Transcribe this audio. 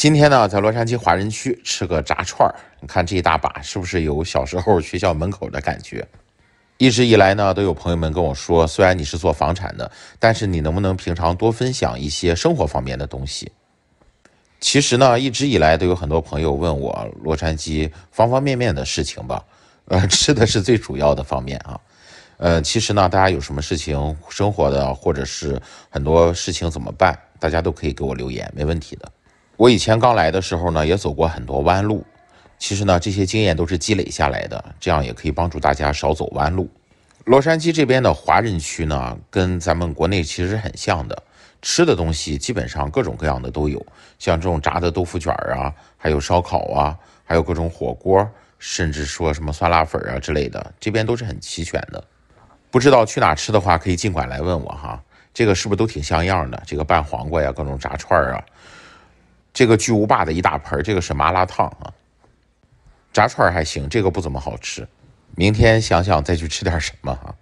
今天呢，在洛杉矶华人区吃个炸串儿，你看这一大把，是不是有小时候学校门口的感觉？一直以来呢，都有朋友们跟我说，虽然你是做房产的，但是你能不能平常多分享一些生活方面的东西？其实呢，一直以来都有很多朋友问我洛杉矶方方面面的事情吧，呃，吃的是最主要的方面啊。呃，其实呢，大家有什么事情生活的，或者是很多事情怎么办，大家都可以给我留言，没问题的。我以前刚来的时候呢，也走过很多弯路。其实呢，这些经验都是积累下来的，这样也可以帮助大家少走弯路。洛杉矶这边的华人区呢，跟咱们国内其实很像的，吃的东西基本上各种各样的都有，像这种炸的豆腐卷儿啊，还有烧烤啊，还有各种火锅，甚至说什么酸辣粉啊之类的，这边都是很齐全的。不知道去哪吃的话，可以尽管来问我哈。这个是不是都挺像样的？这个拌黄瓜呀，各种炸串儿啊。这个巨无霸的一大盆这个是麻辣烫啊，炸串还行，这个不怎么好吃。明天想想再去吃点什么哈。